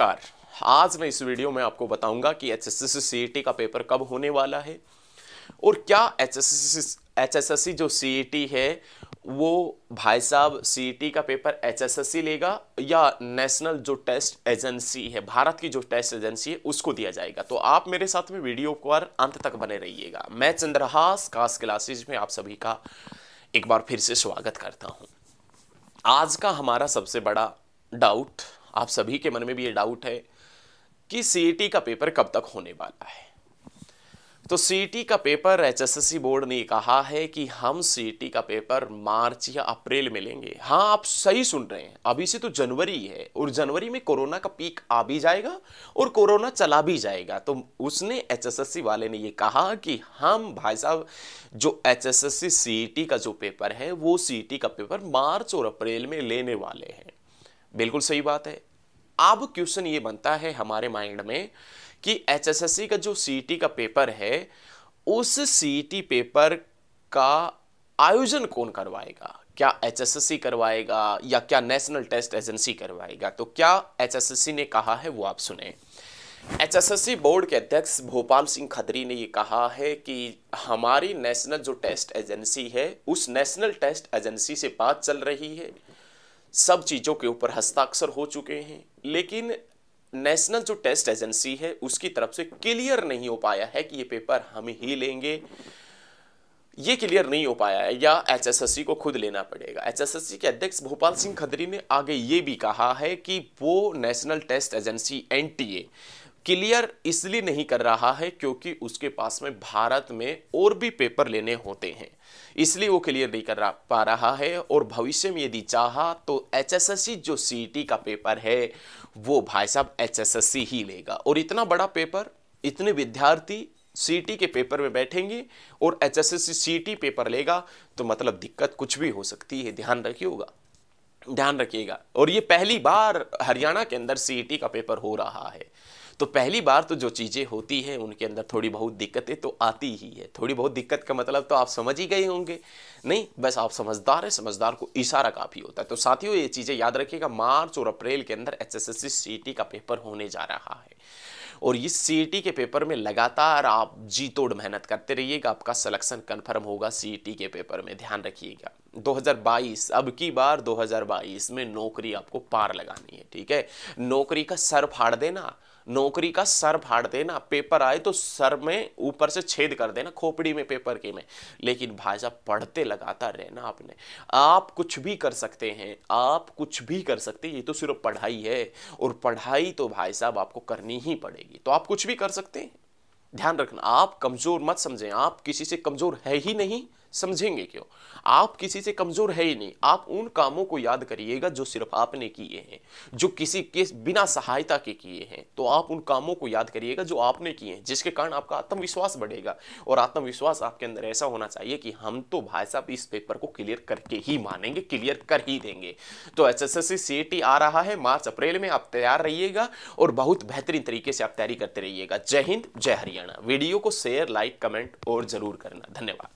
नमस्कार आज मैं इस वीडियो में आपको बताऊंगा कि एच एस का पेपर कब होने वाला है और क्या एच एस जो सी है वो भाई साहब सी का पेपर एच लेगा या नेशनल जो टेस्ट एजेंसी है भारत की जो टेस्ट एजेंसी है उसको दिया जाएगा तो आप मेरे साथ में वीडियो पर अंत तक बने रहिएगा मैं चंद्रहास कास क्लासेज में आप सभी का एक बार फिर से स्वागत करता हूँ आज का हमारा सबसे बड़ा डाउट आप सभी के मन में भी ये डाउट है कि सी e का पेपर कब तक होने वाला है तो सी e का पेपर एच बोर्ड ने कहा है कि हम सी e का पेपर मार्च या अप्रैल में लेंगे हाँ आप सही सुन रहे हैं अभी से तो जनवरी है और जनवरी में कोरोना का पीक आ भी जाएगा और कोरोना चला भी जाएगा तो उसने एच वाले ने ये कहा कि हम भाई साहब जो एच एस का जो पेपर है वो सीईटी का पेपर मार्च और अप्रैल में लेने वाले हैं बिल्कुल सही बात है अब क्वेश्चन ये बनता है हमारे माइंड में कि एचएसएससी का जो सीईटी e का पेपर है उस सीईटी पेपर e का आयोजन कौन करवाएगा क्या एचएसएससी करवाएगा या क्या नेशनल टेस्ट एजेंसी करवाएगा तो क्या एचएसएससी ने कहा है वो आप सुने एचएसएससी बोर्ड के अध्यक्ष भोपाल सिंह खदरी ने ये कहा है कि हमारी नेशनल जो टेस्ट एजेंसी है उस नेशनल टेस्ट एजेंसी से बात चल रही है सब चीज़ों के ऊपर हस्ताक्षर हो चुके हैं लेकिन नेशनल जो टेस्ट एजेंसी है उसकी तरफ से क्लियर नहीं हो पाया है कि ये पेपर हम ही लेंगे ये क्लियर नहीं हो पाया है या एचएसएससी को खुद लेना पड़ेगा एचएसएससी के अध्यक्ष भोपाल सिंह खदरी ने आगे ये भी कहा है कि वो national test agency NTA clear इसलिए नहीं कर रहा है क्योंकि उसके पास में भारत में और भी पेपर लेने होते हैं इसलिए वो क्लियर नहीं कर पा रहा है और भविष्य में यदि चाहा तो एचएसएससी जो सीईटी का पेपर है वो भाई साहब एचएसएससी ही लेगा और इतना बड़ा पेपर इतने विद्यार्थी सीटी के पेपर में बैठेंगे और एच एस एस पेपर लेगा तो मतलब दिक्कत कुछ भी हो सकती है ध्यान रखिएगा ध्यान रखिएगा और ये पहली बार हरियाणा के अंदर सीटी का पेपर हो रहा है तो पहली बार तो जो चीज़ें होती हैं उनके अंदर थोड़ी बहुत दिक्कतें तो आती ही है थोड़ी बहुत दिक्कत का मतलब तो आप समझ ही गए होंगे नहीं बस आप समझदार हैं समझदार को इशारा काफ़ी होता है तो साथियों ये चीज़ें याद रखिएगा मार्च और अप्रैल के अंदर एच एस का पेपर होने जा रहा है और इस सी e के पेपर में लगातार आप जी तोड़ मेहनत करते रहिएगा आपका सलेक्शन कन्फर्म होगा सी e के पेपर में ध्यान रखिएगा 2022 अब की बार 2022 में नौकरी आपको पार लगानी है ठीक है नौकरी का सर फाड़ देना नौकरी का सर फाड़ देना पेपर आए तो सर में ऊपर से छेद कर देना खोपड़ी में पेपर के में लेकिन भाई साहब पढ़ते लगातार रहना आपने आप कुछ भी कर सकते हैं आप कुछ भी कर सकते हैं ये तो सिर्फ पढ़ाई है और पढ़ाई तो भाई साहब आपको करनी ही पड़ेगी जाएगी तो आप कुछ भी कर सकते हैं ध्यान रखना आप कमज़ोर मत समझें आप किसी से कमज़ोर है ही नहीं समझेंगे क्यों आप किसी से कमज़ोर है ही नहीं आप उन कामों को याद करिएगा जो सिर्फ आपने किए हैं जो किसी के बिना सहायता के किए हैं तो आप उन कामों को याद करिएगा जो आपने किए हैं जिसके कारण आपका आत्मविश्वास बढ़ेगा और आत्मविश्वास आपके अंदर ऐसा होना चाहिए कि हम तो भाई साहब इस पेपर को क्लियर करके ही मानेंगे क्लियर कर ही देंगे तो H S S C e आ रहा है मार्च अप्रैल में आप तैयार रहिएगा और बहुत बेहतरीन तरीके से आप तैयारी करते रहिएगा जय हिंद जय हरियाणा लेना वीडियो को शेयर लाइक कमेंट और जरूर करना धन्यवाद